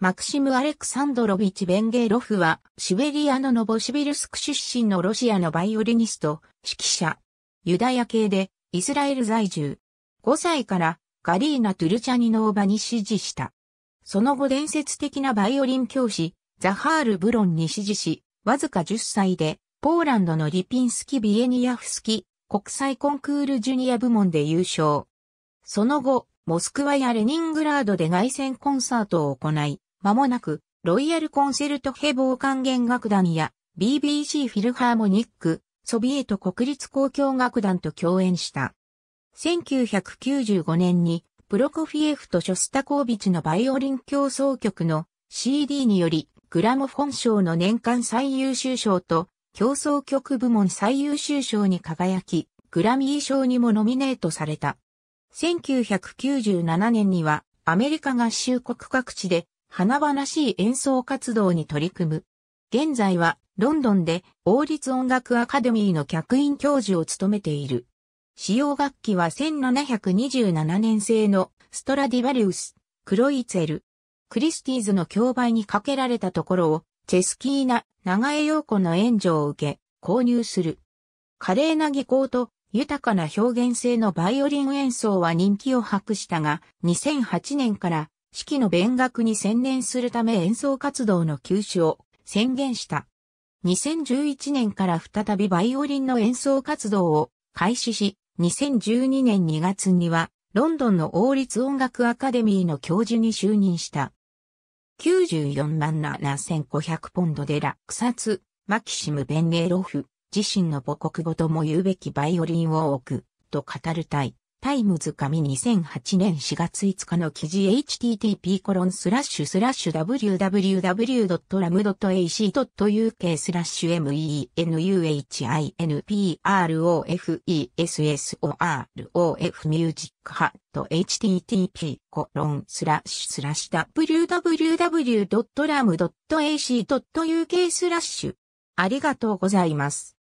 マクシム・アレクサンドロビチ・ベンゲーロフは、シベリアのノボシビルスク出身のロシアのバイオリニスト、指揮者、ユダヤ系で、イスラエル在住。5歳から、ガリーナ・トゥルチャニノーバに支持した。その後伝説的なバイオリン教師、ザハール・ブロンに支持し、わずか10歳で、ポーランドのリピンスキ・ビエニヤフスキ国際コンクールジュニア部門で優勝。その後、モスクワやレニングラードで外旋コンサートを行い、間もなく、ロイヤルコンセルトヘボー管弦楽団や BBC フィルハーモニック、ソビエト国立交響楽団と共演した。1995年に、プロコフィエフとショスタコービチのバイオリン競争曲の CD により、グラモフォン賞の年間最優秀賞と、競争曲部門最優秀賞に輝き、グラミー賞にもノミネートされた。1997年には、アメリカ合衆国各地で華々しい演奏活動に取り組む。現在はロンドンで王立音楽アカデミーの客員教授を務めている。使用楽器は1727年製のストラディバリウス、クロイツェル、クリスティーズの競売にかけられたところをチェスキーナ、長江陽子の援助を受け購入する。華麗な技巧と豊かな表現性のバイオリン演奏は人気を博したが、2008年から式の勉学に専念するため演奏活動の休止を宣言した。2011年から再びバイオリンの演奏活動を開始し、2012年2月にはロンドンの王立音楽アカデミーの教授に就任した。94万7500ポンドで落札、マキシム・ベンゲーロフ、自身の母国語とも言うべきバイオリンを置く、と語る隊。タイムズ紙2008年4月5日の記事 http コロンスラッシュスラッシュ www.ram.ac.uk スラッシュ menuhinprof,essor,of ミュージックハット http コロンスラッシュスラッシュ www.ram.ac.uk スラッシュありがとうございます。